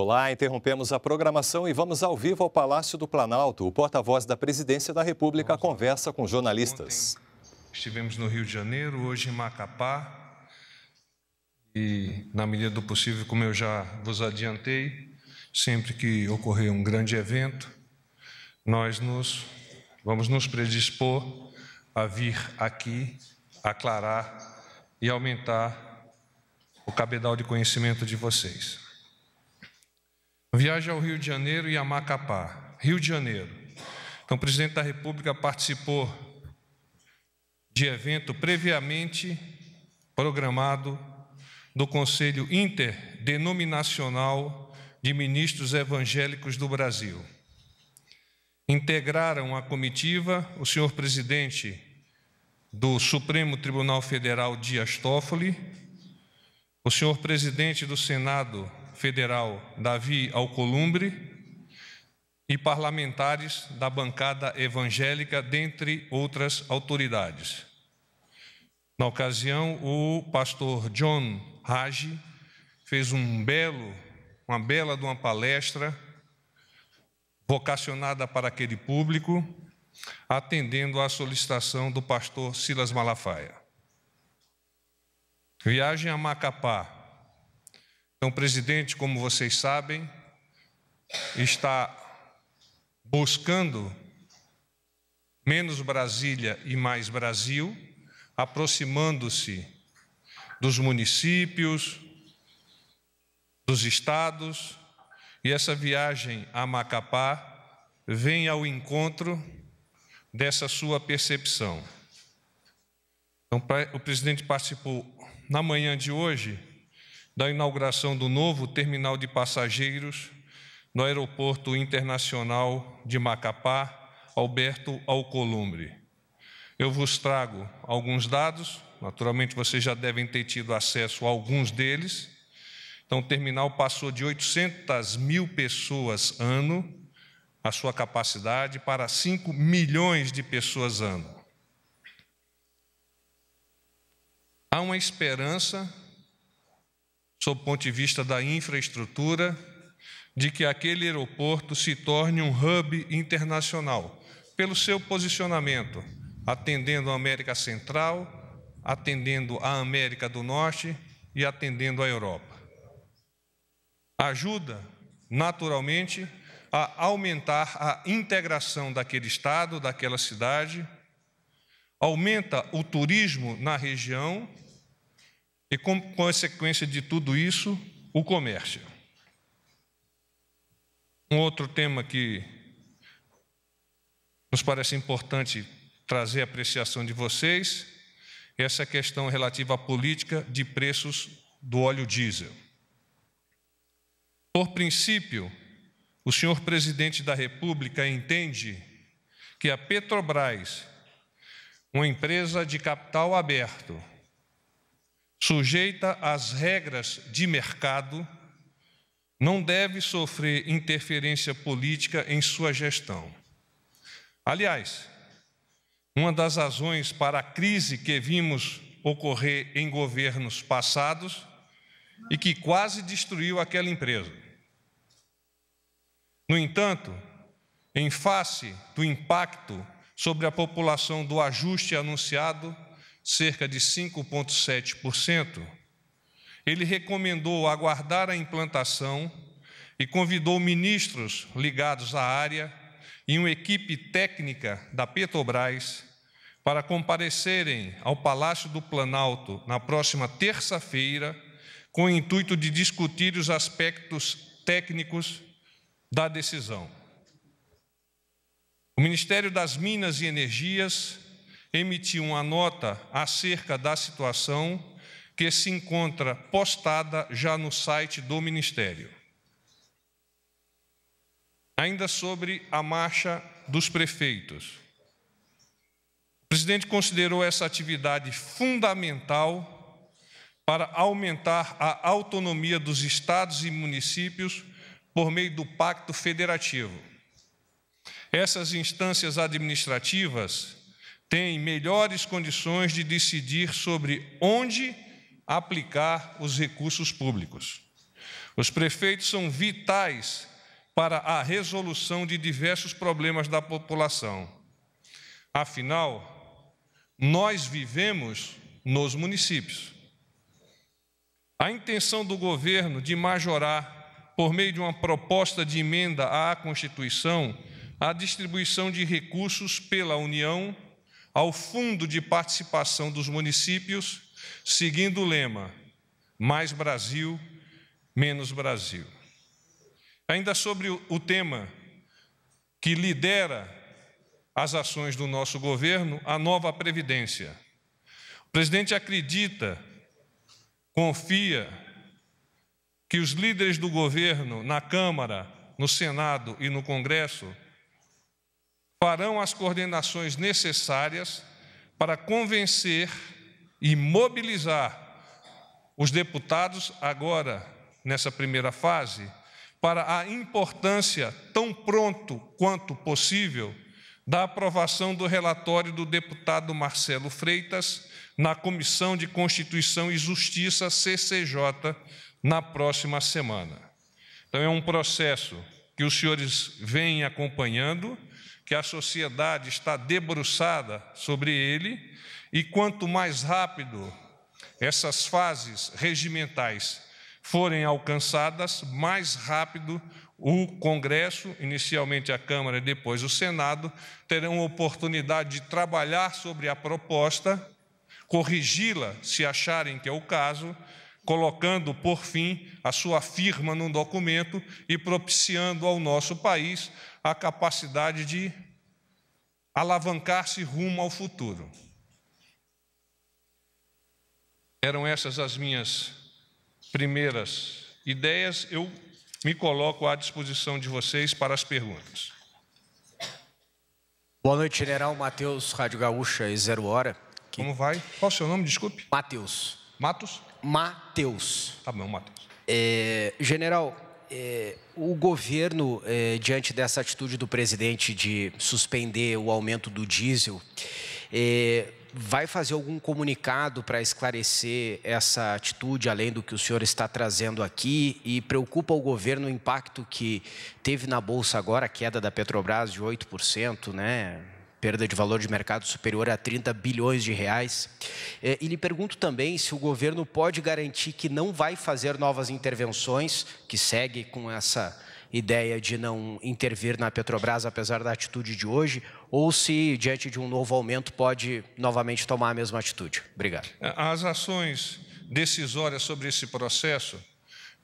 Olá, interrompemos a programação e vamos ao vivo ao Palácio do Planalto. O porta-voz da Presidência da República Nossa. conversa com jornalistas. Ontem estivemos no Rio de Janeiro, hoje em Macapá. E, na medida do possível, como eu já vos adiantei, sempre que ocorrer um grande evento, nós nos, vamos nos predispor a vir aqui aclarar e aumentar o cabedal de conhecimento de vocês viaja ao Rio de Janeiro e a Macapá. Rio de Janeiro. Então, o presidente da República participou de evento previamente programado do Conselho Interdenominacional de Ministros Evangélicos do Brasil. Integraram a comitiva o senhor presidente do Supremo Tribunal Federal Dias Toffoli, o senhor presidente do Senado federal Davi Alcolumbre e parlamentares da bancada evangélica, dentre outras autoridades. Na ocasião, o pastor John Hage fez um belo, uma bela de uma palestra vocacionada para aquele público, atendendo à solicitação do pastor Silas Malafaia. Viagem a Macapá, então, o presidente, como vocês sabem, está buscando menos Brasília e mais Brasil, aproximando-se dos municípios, dos estados, e essa viagem a Macapá vem ao encontro dessa sua percepção. Então, o presidente participou na manhã de hoje da inauguração do novo terminal de passageiros no Aeroporto Internacional de Macapá, Alberto Alcolumbre. Eu vos trago alguns dados, naturalmente vocês já devem ter tido acesso a alguns deles. Então, o terminal passou de 800 mil pessoas ano, a sua capacidade, para 5 milhões de pessoas ano. Há uma esperança sob o ponto de vista da infraestrutura, de que aquele aeroporto se torne um hub internacional, pelo seu posicionamento, atendendo a América Central, atendendo a América do Norte e atendendo a Europa. Ajuda, naturalmente, a aumentar a integração daquele estado, daquela cidade, aumenta o turismo na região e como consequência de tudo isso, o comércio. Um outro tema que nos parece importante trazer a apreciação de vocês é essa questão relativa à política de preços do óleo diesel. Por princípio, o senhor presidente da República entende que a Petrobras, uma empresa de capital aberto, sujeita às regras de mercado, não deve sofrer interferência política em sua gestão. Aliás, uma das razões para a crise que vimos ocorrer em governos passados e que quase destruiu aquela empresa. No entanto, em face do impacto sobre a população do ajuste anunciado, cerca de 5,7%, ele recomendou aguardar a implantação e convidou ministros ligados à área e uma equipe técnica da Petrobras para comparecerem ao Palácio do Planalto na próxima terça-feira, com o intuito de discutir os aspectos técnicos da decisão. O Ministério das Minas e Energias emitiu uma nota acerca da situação que se encontra postada já no site do Ministério. Ainda sobre a marcha dos prefeitos. O presidente considerou essa atividade fundamental para aumentar a autonomia dos estados e municípios por meio do Pacto Federativo. Essas instâncias administrativas tem melhores condições de decidir sobre onde aplicar os recursos públicos. Os prefeitos são vitais para a resolução de diversos problemas da população. Afinal, nós vivemos nos municípios. A intenção do governo de majorar, por meio de uma proposta de emenda à Constituição, a distribuição de recursos pela União, ao Fundo de Participação dos Municípios, seguindo o lema: Mais Brasil, menos Brasil. Ainda sobre o tema que lidera as ações do nosso governo, a nova Previdência. O presidente acredita, confia, que os líderes do governo, na Câmara, no Senado e no Congresso, farão as coordenações necessárias para convencer e mobilizar os deputados, agora, nessa primeira fase, para a importância, tão pronto quanto possível, da aprovação do relatório do deputado Marcelo Freitas na Comissão de Constituição e Justiça, CCJ, na próxima semana. Então, é um processo que os senhores vêm acompanhando que a sociedade está debruçada sobre ele, e quanto mais rápido essas fases regimentais forem alcançadas, mais rápido o Congresso, inicialmente a Câmara e depois o Senado, terão oportunidade de trabalhar sobre a proposta, corrigi-la se acharem que é o caso, colocando por fim a sua firma num documento e propiciando ao nosso país a capacidade de alavancar-se rumo ao futuro. Eram essas as minhas primeiras ideias. Eu me coloco à disposição de vocês para as perguntas. Boa noite, General Matheus, Rádio Gaúcha e Zero Hora. Como vai? Qual o seu nome, desculpe? Matheus. Matos? Matheus. Tá bom, Matheus. É, general, é, o governo, é, diante dessa atitude do presidente de suspender o aumento do diesel, é, vai fazer algum comunicado para esclarecer essa atitude, além do que o senhor está trazendo aqui? E preocupa o governo o impacto que teve na Bolsa agora, a queda da Petrobras de 8%, né? perda de valor de mercado superior a 30 bilhões de reais. É, e lhe pergunto também se o governo pode garantir que não vai fazer novas intervenções, que segue com essa ideia de não intervir na Petrobras, apesar da atitude de hoje, ou se, diante de um novo aumento, pode novamente tomar a mesma atitude. Obrigado. É, as ações decisórias sobre esse processo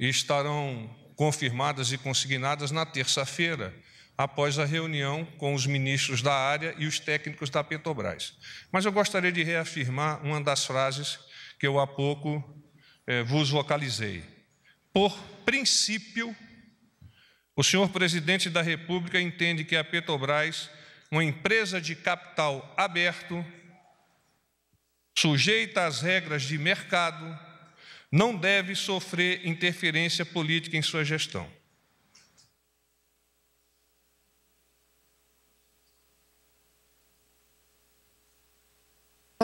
estarão confirmadas e consignadas na terça-feira após a reunião com os ministros da área e os técnicos da Petrobras. Mas eu gostaria de reafirmar uma das frases que eu há pouco eh, vos vocalizei. Por princípio, o senhor presidente da República entende que a Petrobras, uma empresa de capital aberto, sujeita às regras de mercado, não deve sofrer interferência política em sua gestão.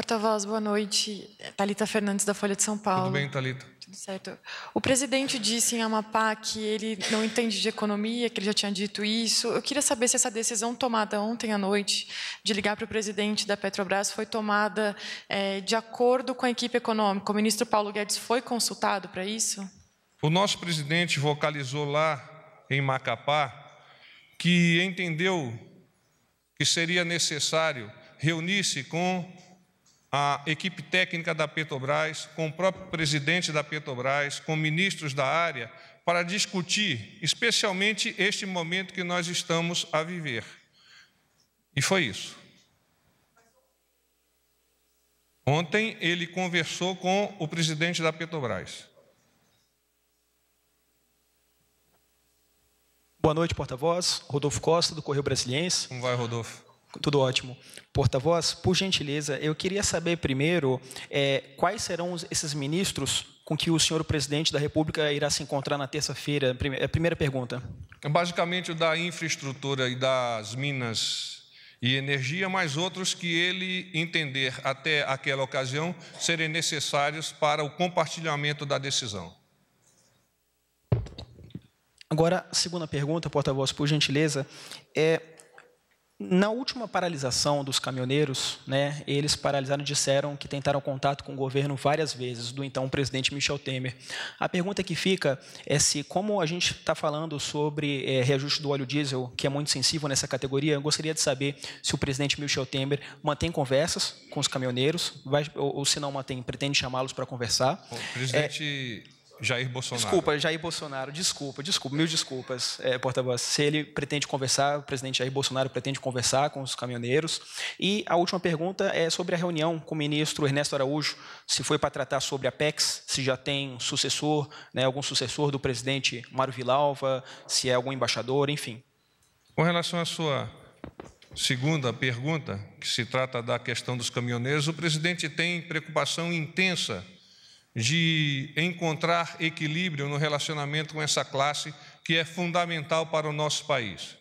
Porta-voz, boa noite. Talita Fernandes da Folha de São Paulo. Tudo bem, Talita? Tudo certo. O presidente disse em Amapá que ele não entende de economia, que ele já tinha dito isso. Eu queria saber se essa decisão tomada ontem à noite de ligar para o presidente da Petrobras foi tomada é, de acordo com a equipe econômica. O ministro Paulo Guedes foi consultado para isso? O nosso presidente vocalizou lá em Macapá que entendeu que seria necessário reunir-se com a equipe técnica da Petrobras, com o próprio presidente da Petrobras, com ministros da área, para discutir especialmente este momento que nós estamos a viver. E foi isso. Ontem ele conversou com o presidente da Petrobras. Boa noite, porta-voz. Rodolfo Costa, do Correio Brasiliense. Como vai, Rodolfo? Tudo ótimo. Porta-voz, por gentileza, eu queria saber primeiro é, quais serão esses ministros com que o senhor presidente da República irá se encontrar na terça-feira? É a primeira pergunta. É basicamente, o da infraestrutura e das minas e energia, mais outros que ele entender até aquela ocasião serem necessários para o compartilhamento da decisão. Agora, segunda pergunta, porta-voz, por gentileza, é na última paralisação dos caminhoneiros, né, eles paralisaram e disseram que tentaram contato com o governo várias vezes, do então presidente Michel Temer. A pergunta que fica é se, como a gente está falando sobre é, reajuste do óleo diesel, que é muito sensível nessa categoria, eu gostaria de saber se o presidente Michel Temer mantém conversas com os caminhoneiros, vai, ou, ou se não mantém, pretende chamá-los para conversar. O presidente... É, Jair Bolsonaro. Desculpa, Jair Bolsonaro, desculpa, desculpa, mil desculpas, é, porta-voz. Se ele pretende conversar, o presidente Jair Bolsonaro pretende conversar com os caminhoneiros. E a última pergunta é sobre a reunião com o ministro Ernesto Araújo, se foi para tratar sobre a PEX, se já tem um sucessor, né, algum sucessor do presidente Mário Vilalva, se é algum embaixador, enfim. Com relação à sua segunda pergunta, que se trata da questão dos caminhoneiros, o presidente tem preocupação intensa de encontrar equilíbrio no relacionamento com essa classe que é fundamental para o nosso país.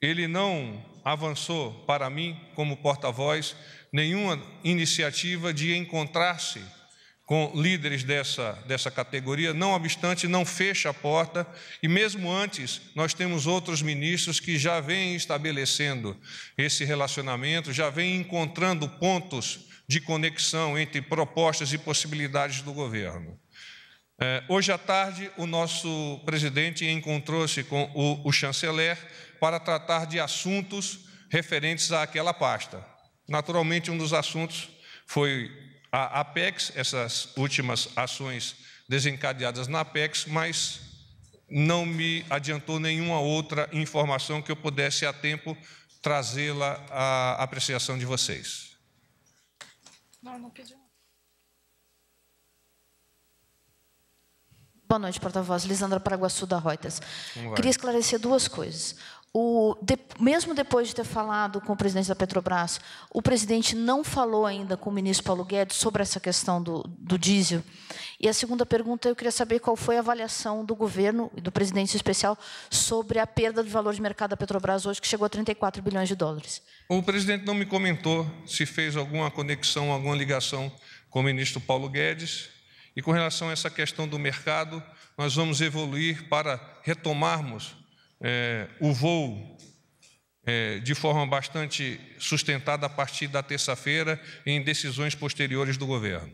Ele não avançou para mim, como porta-voz, nenhuma iniciativa de encontrar-se com líderes dessa, dessa categoria, não obstante, não fecha a porta, e mesmo antes, nós temos outros ministros que já vêm estabelecendo esse relacionamento, já vêm encontrando pontos de conexão entre propostas e possibilidades do governo. É, hoje à tarde, o nosso presidente encontrou-se com o, o chanceler para tratar de assuntos referentes àquela pasta. Naturalmente, um dos assuntos foi a Apex, essas últimas ações desencadeadas na Apex, mas não me adiantou nenhuma outra informação que eu pudesse a tempo trazê-la à apreciação de vocês. Não, não pediu. Boa noite, porta-voz. Lisandra Paraguaçu, da Reuters. Queria esclarecer duas coisas. O, de, mesmo depois de ter falado com o presidente da Petrobras, o presidente não falou ainda com o ministro Paulo Guedes sobre essa questão do, do diesel. E a segunda pergunta, eu queria saber qual foi a avaliação do governo e do presidente especial sobre a perda de valor de mercado da Petrobras hoje, que chegou a 34 bilhões de dólares. O presidente não me comentou se fez alguma conexão, alguma ligação com o ministro Paulo Guedes. E com relação a essa questão do mercado, nós vamos evoluir para retomarmos é, o voo é, de forma bastante sustentada a partir da terça-feira em decisões posteriores do governo.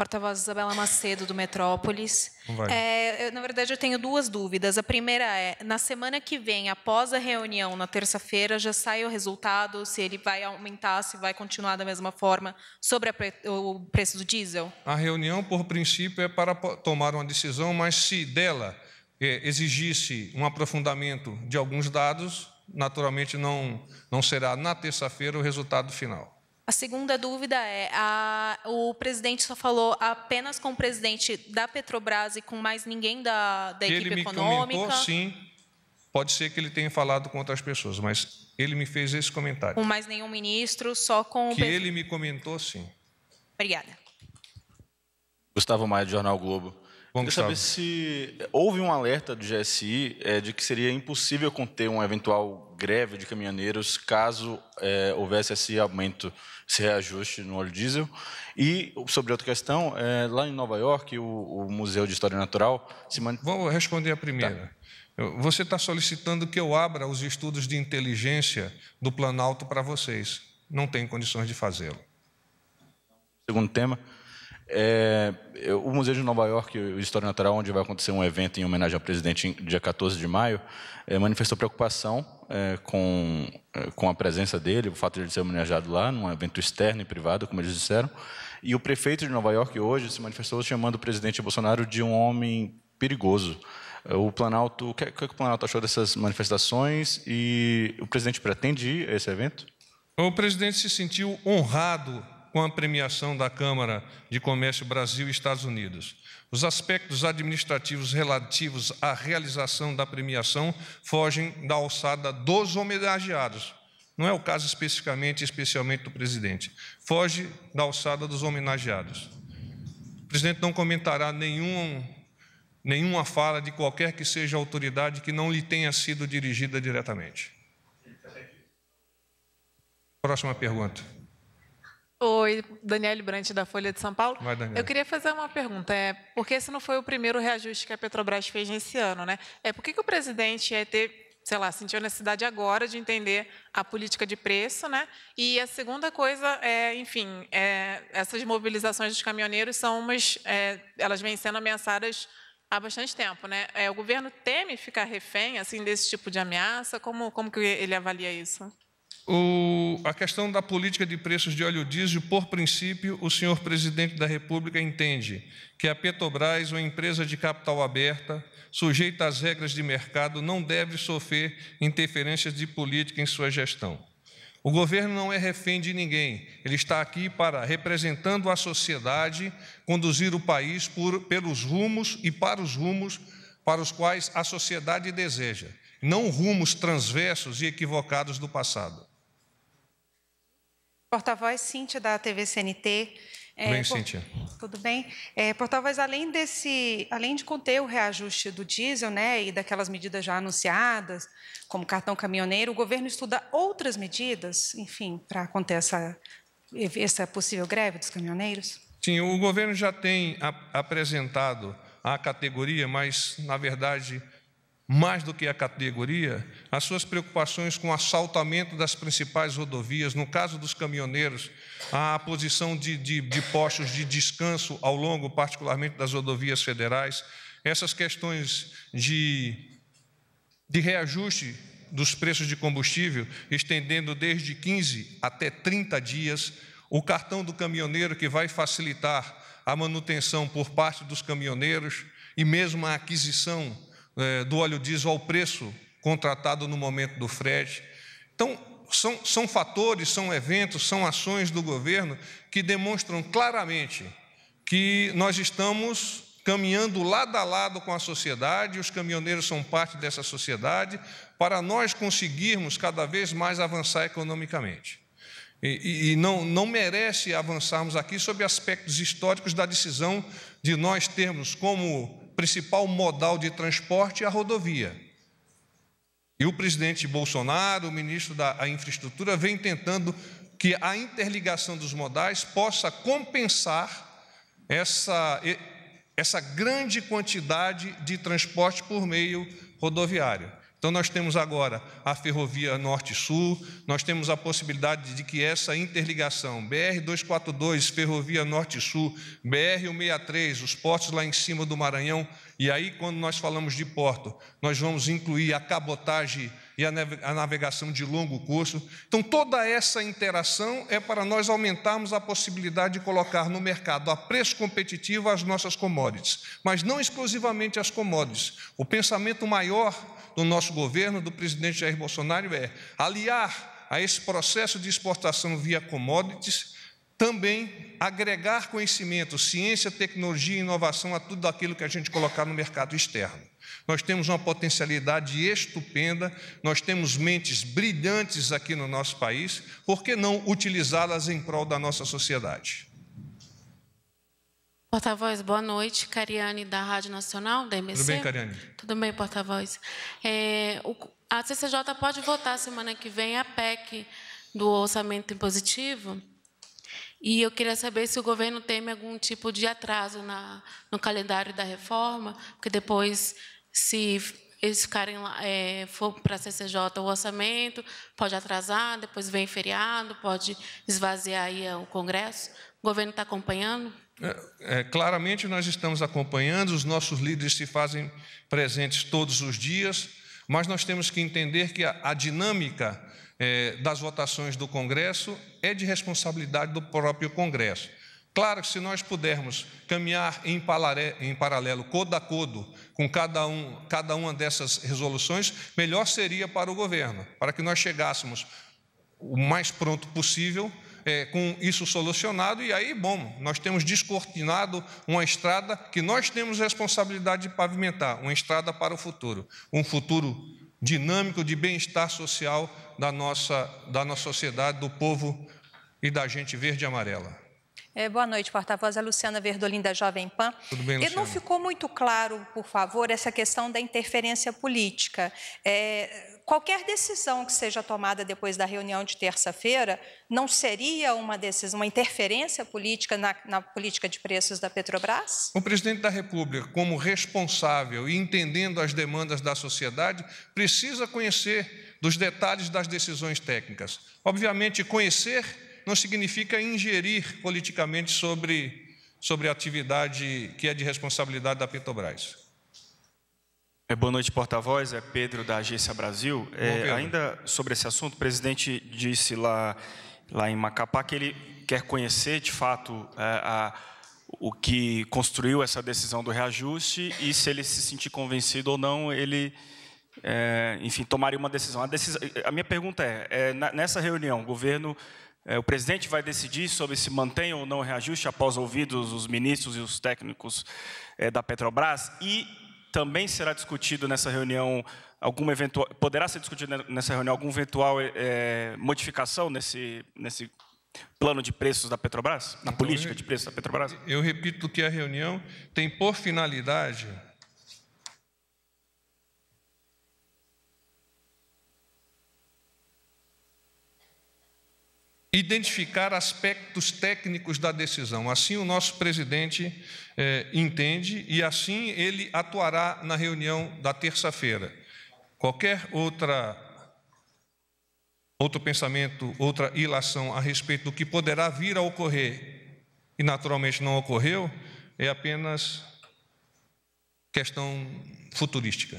porta-voz Isabela Macedo, do Metrópolis. É, eu, na verdade, eu tenho duas dúvidas. A primeira é, na semana que vem, após a reunião, na terça-feira, já sai o resultado, se ele vai aumentar, se vai continuar da mesma forma, sobre pre o preço do diesel? A reunião, por princípio, é para tomar uma decisão, mas se dela é, exigisse um aprofundamento de alguns dados, naturalmente não, não será na terça-feira o resultado final. A segunda dúvida é: a, o presidente só falou apenas com o presidente da Petrobras e com mais ninguém da, da equipe econômica? Ele me comentou, sim. Pode ser que ele tenha falado com outras pessoas, mas ele me fez esse comentário. Com mais nenhum ministro, só com o. Que ele me comentou, sim. Obrigada. Gustavo Maia, do Jornal Globo. Bom, Queria saber se houve um alerta do GSI é, de que seria impossível conter uma eventual greve de caminhoneiros caso é, houvesse esse aumento, esse reajuste no óleo diesel. E sobre outra questão, é, lá em Nova York, o, o, Museu de História Natural se mantém. Vou responder a primeira. Tá. Você está solicitando que eu abra os estudos de inteligência do Planalto para vocês. Não tem condições de fazê-lo. Segundo tema. É, o Museu de Nova York, o História Natural, onde vai acontecer um evento em homenagem ao presidente dia 14 de maio, é, manifestou preocupação é, com, é, com a presença dele, o fato de ele ser homenageado lá, num evento externo e privado, como eles disseram. E o prefeito de Nova York hoje se manifestou chamando o presidente Bolsonaro de um homem perigoso. É, o Planalto, o que, o que o Planalto achou dessas manifestações e o presidente pretende ir a esse evento? O presidente se sentiu honrado com a premiação da Câmara de Comércio Brasil e Estados Unidos. Os aspectos administrativos relativos à realização da premiação fogem da alçada dos homenageados. Não é o caso especificamente, especialmente do presidente. Foge da alçada dos homenageados. O presidente não comentará nenhum, nenhuma fala de qualquer que seja a autoridade que não lhe tenha sido dirigida diretamente. Próxima pergunta. Oi, Daniele Brante, da Folha de São Paulo. Vai, eu queria fazer uma pergunta. É, porque esse não foi o primeiro reajuste que a Petrobras fez nesse ano, né? É, por que, que o presidente é, ter, sei lá, sentiu a necessidade agora de entender a política de preço, né? E a segunda coisa é, enfim, é, essas mobilizações dos caminhoneiros são umas, é, elas vêm sendo ameaçadas há bastante tempo, né? É, o governo teme ficar refém, assim, desse tipo de ameaça? Como, como que ele avalia isso? O, a questão da política de preços de óleo diesel, por princípio, o senhor presidente da República entende que a Petrobras, uma empresa de capital aberta, sujeita às regras de mercado, não deve sofrer interferências de política em sua gestão. O governo não é refém de ninguém, ele está aqui para, representando a sociedade, conduzir o país por, pelos rumos e para os rumos para os quais a sociedade deseja, não rumos transversos e equivocados do passado. Porta-voz Cíntia, da TV CNT. É, bem, por... Cíntia. Tudo bem? É, Porta-voz, além, desse... além de conter o reajuste do diesel né, e daquelas medidas já anunciadas, como cartão caminhoneiro, o governo estuda outras medidas, enfim, para conter essa, essa possível greve dos caminhoneiros? Sim, o governo já tem apresentado à categoria, mas, na verdade, mais do que a categoria, as suas preocupações com o assaltamento das principais rodovias, no caso dos caminhoneiros, a posição de, de, de postos de descanso ao longo, particularmente das rodovias federais, essas questões de, de reajuste dos preços de combustível, estendendo desde 15 até 30 dias, o cartão do caminhoneiro que vai facilitar a manutenção por parte dos caminhoneiros e mesmo a aquisição é, do óleo diesel ao preço contratado no momento do frete. Então, são, são fatores, são eventos, são ações do governo que demonstram claramente que nós estamos caminhando lado a lado com a sociedade, os caminhoneiros são parte dessa sociedade, para nós conseguirmos cada vez mais avançar economicamente. E, e, não, não merece avançarmos aqui sobre aspectos históricos da decisão de nós termos como principal modal de transporte é a rodovia. E o presidente Bolsonaro, o ministro da Infraestrutura, vem tentando que a interligação dos modais possa compensar essa, essa grande quantidade de transporte por meio rodoviário. Então, nós temos agora a ferrovia Norte-Sul, nós temos a possibilidade de que essa interligação BR-242, ferrovia Norte-Sul, BR-163, os portos lá em cima do Maranhão, e aí, quando nós falamos de porto, nós vamos incluir a cabotagem e a navegação de longo curso. Então, toda essa interação é para nós aumentarmos a possibilidade de colocar no mercado a preço competitivo as nossas commodities, mas não exclusivamente as commodities. O pensamento maior do nosso governo, do presidente Jair Bolsonaro, é aliar a esse processo de exportação via commodities também agregar conhecimento, ciência, tecnologia e inovação a tudo aquilo que a gente colocar no mercado externo. Nós temos uma potencialidade estupenda, nós temos mentes brilhantes aqui no nosso país, por que não utilizá-las em prol da nossa sociedade? Porta-voz, boa noite. Cariane, da Rádio Nacional, da MC. Tudo bem, Cariane? Tudo bem, porta-voz. É, a CCJ pode votar semana que vem a PEC do orçamento impositivo. E eu queria saber se o governo teme algum tipo de atraso na, no calendário da reforma, porque depois se eles ficarem lá, é, for para a CCJ o orçamento, pode atrasar, depois vem feriado, pode esvaziar aí é, o Congresso. O governo está acompanhando? É, é, claramente nós estamos acompanhando, os nossos líderes se fazem presentes todos os dias, mas nós temos que entender que a, a dinâmica é, das votações do Congresso é de responsabilidade do próprio Congresso. Claro que se nós pudermos caminhar em, em paralelo, codo a codo, com cada, um, cada uma dessas resoluções, melhor seria para o governo, para que nós chegássemos o mais pronto possível é, com isso solucionado, e aí, bom, nós temos descortinado uma estrada que nós temos responsabilidade de pavimentar, uma estrada para o futuro, um futuro dinâmico de bem-estar social da nossa, da nossa sociedade, do povo e da gente verde e amarela. É, boa noite, porta-voz. A é Luciana Verdolim, da Jovem Pan. Tudo bem, Luciana? não ficou muito claro, por favor, essa questão da interferência política. É, qualquer decisão que seja tomada depois da reunião de terça-feira não seria uma decisão, uma interferência política na, na, política de preços da Petrobras? O presidente da República, como responsável e entendendo as demandas da sociedade, precisa conhecer dos detalhes das decisões técnicas. Obviamente, conhecer não significa ingerir politicamente sobre, sobre a atividade que é de responsabilidade da Petrobras. É, boa noite, porta-voz. É Pedro, da Agência Brasil. é, ainda sobre esse assunto, o presidente disse lá, lá em Macapá que ele quer conhecer, de fato, a, é, a o que construiu essa decisão do reajuste e se ele se sentir convencido ou não, ele, é, enfim, tomaria uma decisão. A, decisão. a, minha pergunta é, é nessa reunião, o governo é, o presidente vai decidir sobre se mantém ou não reajuste após ouvidos os ministros e os técnicos é, da Petrobras e também será discutido nessa reunião alguma eventual poderá ser discutido nessa reunião alguma eventual é, modificação nesse nesse plano de preços da Petrobras na então, política de preços da Petrobras. Eu repito que a reunião tem por finalidade identificar aspectos técnicos da decisão. Assim, o nosso presidente é, entende e assim ele atuará na reunião da terça-feira. Qualquer outra outro pensamento, outra ilação a respeito do que poderá vir a ocorrer e naturalmente não ocorreu, é apenas questão futurística.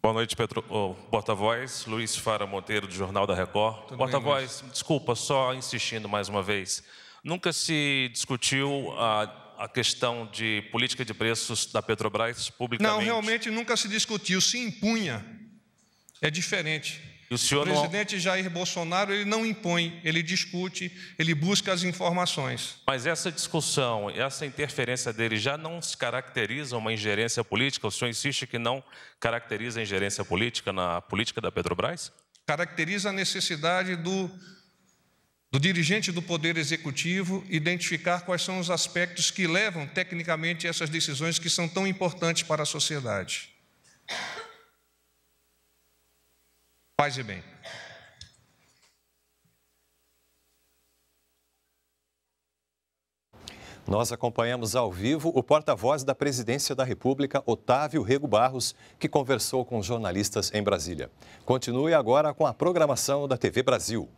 Boa noite, Petro... oh, porta-voz. Luiz Fara Monteiro, do Jornal da Record. Porta-voz, desculpa, só insistindo mais uma vez. Nunca se discutiu a, a, questão de política de preços da Petrobras publicamente? Não, realmente nunca se discutiu, se impunha. É diferente o, o presidente não... Jair Bolsonaro ele não impõe, ele discute, ele busca as informações. Mas essa discussão, essa interferência dele já não se caracteriza uma ingerência política? O senhor insiste que não caracteriza a ingerência política na política da Petrobras? Caracteriza a necessidade do, do dirigente do Poder Executivo identificar quais são os aspectos que levam tecnicamente essas decisões que são tão importantes para a sociedade. Paz e bem. Nós acompanhamos ao vivo o porta-voz da Presidência da República, Otávio Rego Barros, que conversou com jornalistas em Brasília. Continue agora com a programação da TV Brasil.